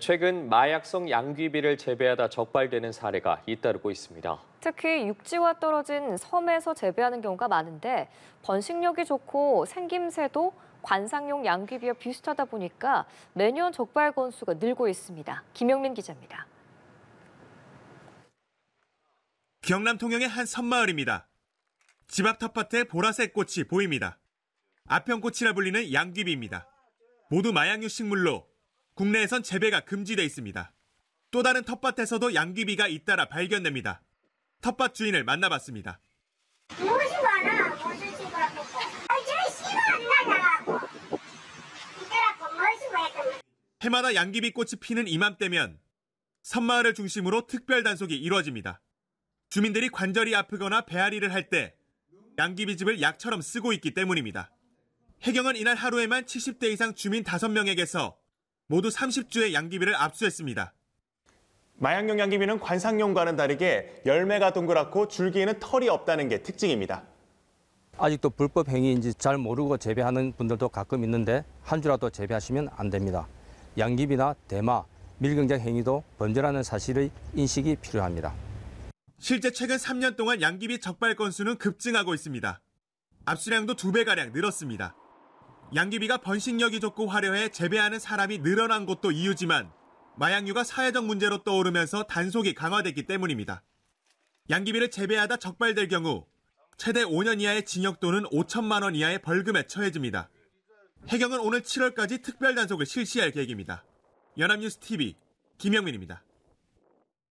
최근 마약성 양귀비를 재배하다 적발되는 사례가 잇따르고 있습니다. 특히 육지와 떨어진 섬에서 재배하는 경우가 많은데 번식력이 좋고 생김새도 관상용 양귀비와 비슷하다 보니까 매년 적발 건수가 늘고 있습니다. 김영민 기자입니다. 경남 통영의 한 섬마을입니다. 집 앞 텃밭에 보라색 꽃이 보입니다. 아편꽃이라 불리는 양귀비입니다. 모두 마약류 식물로 국내에선 재배가 금지되어 있습니다. 또 다른 텃밭에서도 양귀비가 잇따라 발견됩니다. 텃밭 주인을 만나봤습니다. 무엇이 많아? 무엇이 지구라고? 아, 저씨안 해마다 양귀비 꽃이 피는 이맘때면 섬마을을 중심으로 특별 단속이 이루어집니다. 주민들이 관절이 아프거나 배앓이를 할 때 양귀비즙을 약처럼 쓰고 있기 때문입니다. 해경은 이날 하루에만 70대 이상 주민 5명에게서 모두 30주의 양귀비를 압수했습니다. 마약용 양귀비는 관상용과는 다르게 열매가 동그랗고 줄기에는 털이 없다는 게 특징입니다. 아직도 불법 행위인지 잘 모르고 재배하는 분들도 가끔 있는데 한 주라도 재배하시면 안 됩니다. 양귀비나 대마, 밀경장 행위도 범죄라는 사실의 인식이 필요합니다. 실제 최근 3년 동안 양귀비 적발 건수는 급증하고 있습니다. 압수량도 2배가량 늘었습니다. 양귀비가 번식력이 좋고 화려해 재배하는 사람이 늘어난 것도 이유지만 마약류가 사회적 문제로 떠오르면서 단속이 강화됐기 때문입니다. 양귀비를 재배하다 적발될 경우 최대 5년 이하의 징역 또는 5천만 원 이하의 벌금에 처해집니다. 해경은 오늘 7월까지 특별 단속을 실시할 계획입니다. 연합뉴스 TV 김영민입니다.